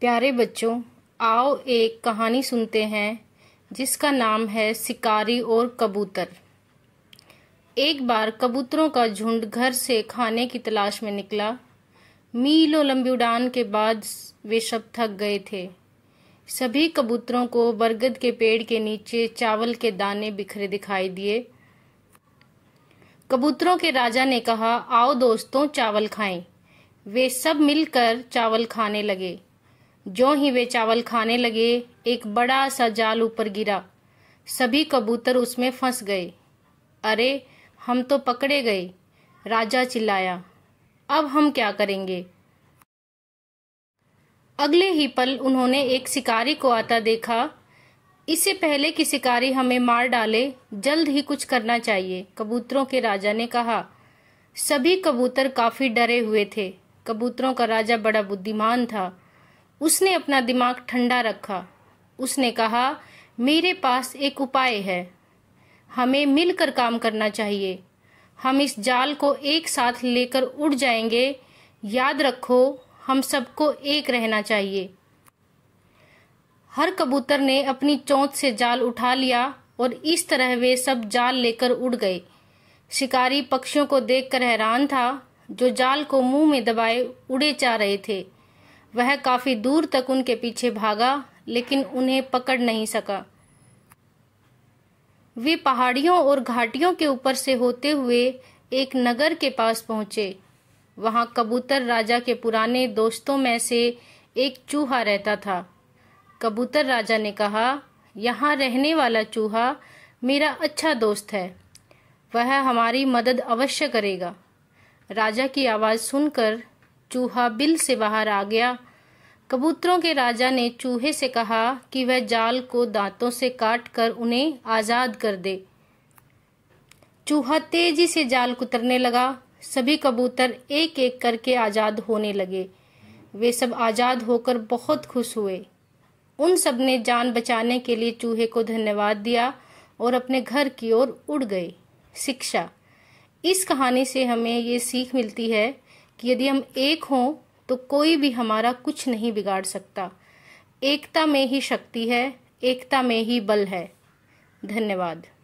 प्यारे बच्चों आओ एक कहानी सुनते हैं जिसका नाम है शिकारी और कबूतर एक बार कबूतरों का झुंड घर से खाने की तलाश में निकला मीलों लंबी उड़ान के बाद वे सब थक गए थे सभी कबूतरों को बरगद के पेड़ के नीचे चावल के दाने बिखरे दिखाई दिए कबूतरों के राजा ने कहा आओ दोस्तों चावल खाएं वे सब मिलकर चावल खाने लगे जो ही वे चावल खाने लगे एक बड़ा सा जाल ऊपर गिरा सभी कबूतर उसमें फंस गए अरे हम तो पकड़े गए राजा चिल्लाया अब हम क्या करेंगे अगले ही पल उन्होंने एक शिकारी को आता देखा इससे पहले कि शिकारी हमें मार डाले जल्द ही कुछ करना चाहिए कबूतरों के राजा ने कहा सभी कबूतर काफी डरे हुए थे कबूतरों का राजा बड़ा बुद्धिमान था उसने अपना दिमाग ठंडा रखा उसने कहा मेरे पास एक उपाय है हमें मिलकर काम करना चाहिए हम इस जाल को एक साथ लेकर उड़ जाएंगे याद रखो हम सबको एक रहना चाहिए हर कबूतर ने अपनी चोंच से जाल उठा लिया और इस तरह वे सब जाल लेकर उड़ गए शिकारी पक्षियों को देखकर हैरान था जो जाल को मुंह में दबाए उड़े जा रहे थे वह काफ़ी दूर तक उनके पीछे भागा लेकिन उन्हें पकड़ नहीं सका वे पहाड़ियों और घाटियों के ऊपर से होते हुए एक नगर के पास पहुंचे वहां कबूतर राजा के पुराने दोस्तों में से एक चूहा रहता था कबूतर राजा ने कहा यहाँ रहने वाला चूहा मेरा अच्छा दोस्त है वह हमारी मदद अवश्य करेगा राजा की आवाज़ सुनकर चूहा बिल से बाहर आ गया कबूतरों के राजा ने चूहे से कहा कि वह जाल को दांतों से काट कर उन्हें आज़ाद कर दे चूहा तेजी से जाल कुतरने लगा सभी कबूतर एक एक करके आज़ाद होने लगे वे सब आज़ाद होकर बहुत खुश हुए उन सब ने जान बचाने के लिए चूहे को धन्यवाद दिया और अपने घर की ओर उड़ गए शिक्षा इस कहानी से हमें ये सीख मिलती है कि यदि हम एक हों तो कोई भी हमारा कुछ नहीं बिगाड़ सकता एकता में ही शक्ति है एकता में ही बल है धन्यवाद